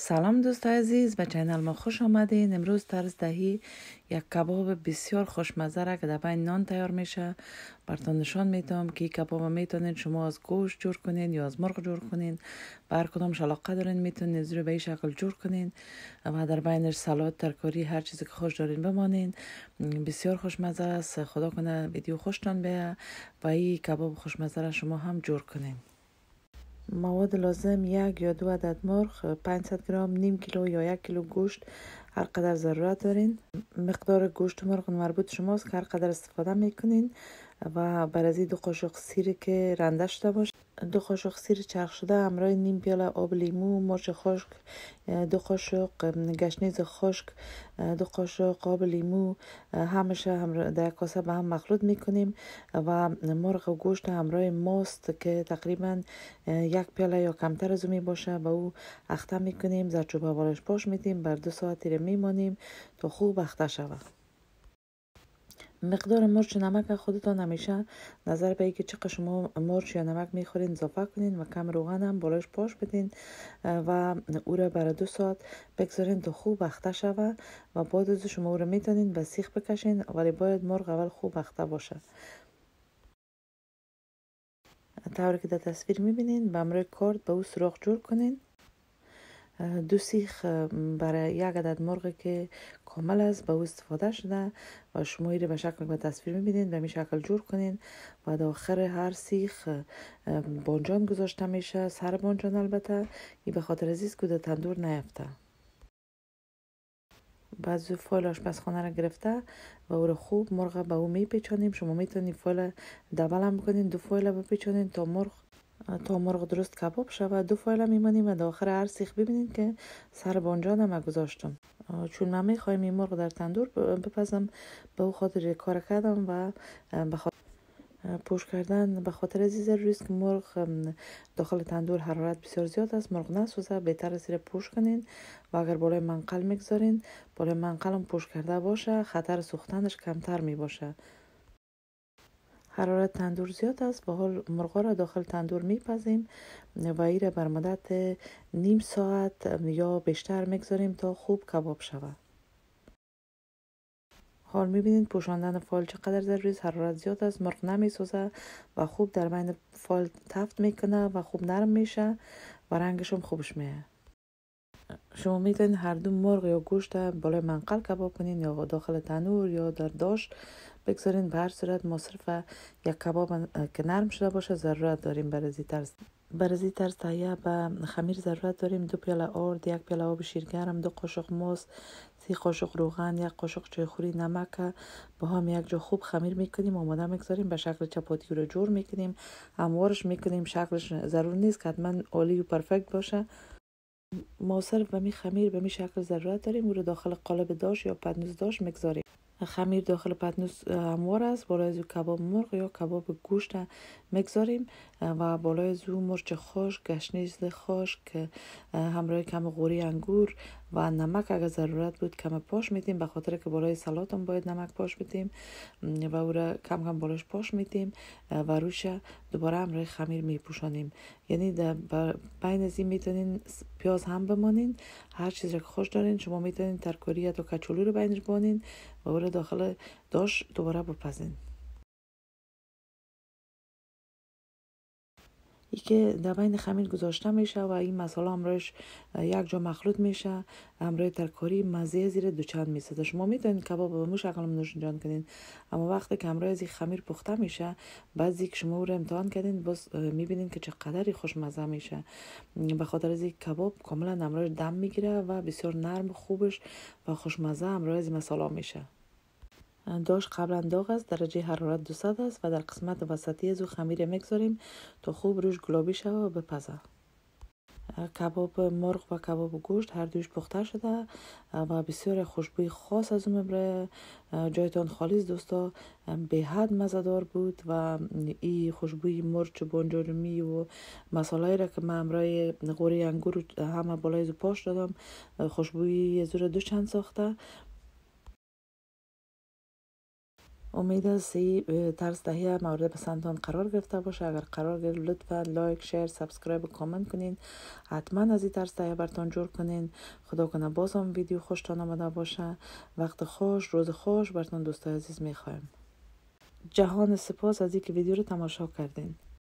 سلام دوست عزیز به چینل ما خوش آمدین امروز طرز دهی یک کباب بسیار خوشمزه را که در بین نان تیار میشه برتون نشان میدم که کباب میتونین شما از گوش جور کنین یا از مرغ جور کنین بر کدام شلاقه دارین میتونین زیر به این شکل جور کنین و در بینش سالاد ترکاری هر چیزی که خوش دارین بمانین بسیار خوشمزه است خدا کنه ویدیو خوشتان بیا و این کباب خوشمزه را شما هم جور کنین مواد لازم یک یا دو عدد مرغ 500 گرام نیم کیلو یا یک کیلو گوشت هر قدر ضرورت دارین مقدار گوشت مرغ مربوط شماست که هر قدر استفاده میکنین و برازی دو قاشق سیر که رنده شده باشه دو قاشق سیر چرخ شده همراه نیم پیاله آب لیمو مرچ خشک دو قاشق گشنیز خشک دو قاشق آب لیمو همشه هم در کاسه به هم مخلوط میکنیم و مرغ و گوشت همراه ماست که تقریبا یک پیاله یا کمتر از می باشه به او اخته میکنیم زرچوبه بالش پاش میدیم بر دو ساعت تیره میمانیم تا خوب اخته شود مقدار مرچ و نمک خودتان نمیشه. نظر به که چقدر شما مرچ یا نمک میخورین اضافه کنین و کم روغن هم بالاش پاش بدین و او را برای دو ساعت بگذارین تا خوب بخته شوه و بعد از شما او را میتونین به سیخ بکشین ولی باید مرغ اول خوب بخته باشه طور که در تصویر میبینین به امرای کارت به او سراخ جور کنین دو سیخ برای یک عدد مرغ که کامل است به او استفاده شده و شما رو به شکل به تصویر میبینین و می شکل جور کنین و داخل هر سیخ بانجان گذاشته میشه سر بانجان البته این به خاطر عزیز که تندور نیفته بعد فایل آشپزخانه را گرفته و او را خوب مرغ به او میپیچانیم شما میتونید فایل دبل هم بکنین دو فایل بپیچانین تا مرغ تا مرغ درست کباب شود دو فایل هم میمانیم و داخل آخر هر سیخ ببینید که سر بانجا گذاشتم چون من میخوایم این مرغ در تندور بپزم به او خاطر کار کردم و پوش کردن به خاطر از ریسک که مرغ داخل تندور حرارت بسیار زیاد است مرغ نسوزه بهتر است پوش کنین و اگر بالای منقل میگذارین بالای منقل هم پوش کرده باشه خطر سوختنش کمتر می باشه حرارت تندور زیاد است به حال مرغ را داخل تندور میپزیم و ای را بر مدت نیم ساعت یا بیشتر میگذاریم تا خوب کباب شود حال میبینید پوشاندن فال چقدر ضروری است حرارت زیاد است مرغ نمیسوزه و خوب در بین فال تفت میکنه و خوب نرم میشه و رنگشون خوبش میه شما میتونید هر دو مرغ یا گوشت بالای منقل کباب کنین یا داخل تنور یا در داشت بگذارین به هر صورت مصرف یک کباب که نرم شده باشه ضرورت داریم زی ترس زی ترس تهیه به خمیر ضرورت داریم دو پیاله آرد یک پیاله آب شیرگرم دو قاشق ماست سی قاشق روغن یک قاشق خوری نمک با هم یک جا خوب خمیر میکنیم آماده میگذاریم به شکل چپاتی رو جور میکنیم هموارش میکنیم شکلش ضرور نیست که حتما عالی و پرفکت باشه ما صرف به می خمیر به می شکل ضرورت داریم او رو داخل قالب داش یا پدنوز داش میگذاریم خمیر داخل پتنوس هموار است بالای زو کباب مرغ یا کباب گوشت مگذاریم و بالای زو مرچ خوش گشنیز که همراه کم غوری انگور و نمک اگر ضرورت بود کم پاش میدیم به خاطر که بالای سلات باید نمک پاش بدیم و او را کم کم بالاش پاش میدیم و روش دوباره هم روی خمیر میپوشانیم یعنی بین از این میتونین پیاز هم بمانین هر چیز را که خوش دارین شما میتونین ترکوری یا کچولو رو بینش بانین و او را داخل داش دوباره بپزین ای که در بین خمیر گذاشته میشه و این مساله امرش یک جا مخلوط میشه همراه ترکاری مزه زیر دوچند میسازه شما میتونید کباب به موش اقلم نوشون جان کنین اما وقتی که امرای از خمیر پخته میشه بعضی که شما رو امتحان کردین باز میبینین که چقدری خوشمزه میشه به خاطر از کباب کاملا امرای دم میگیره و بسیار نرم خوبش و خوشمزه همراه از مساله میشه داشت قبلا داغ است درجه حرارت 200 است و در قسمت وسطی از او خمیر میگذاریم تا خوب روش گلابی شود و بپزه کباب مرغ و کباب گوشت هر دوش پخته شده و بسیار خوشبوی خاص از اون میبره جایتان خالیز دوستا به حد مزدار بود و این خوشبوی مرچ و بانجارمی و مسالایی را که من امرای غوری انگور همه بالای پاش دادم خوشبوی زور دو چند ساخته امید است طرز تهیه مورد پسندتان قرار گرفته باشه اگر قرار گرفت لطفا لایک شیر سابسکرایب و کامنت کنین حتما از این طرز تهیه برتان جور کنین خدا کنه باز هم ویدیو خوشتان آمده باشه وقت خوش روز خوش برتان دوستای عزیز میخوایم جهان سپاس از اینکه ویدیو رو تماشا کردین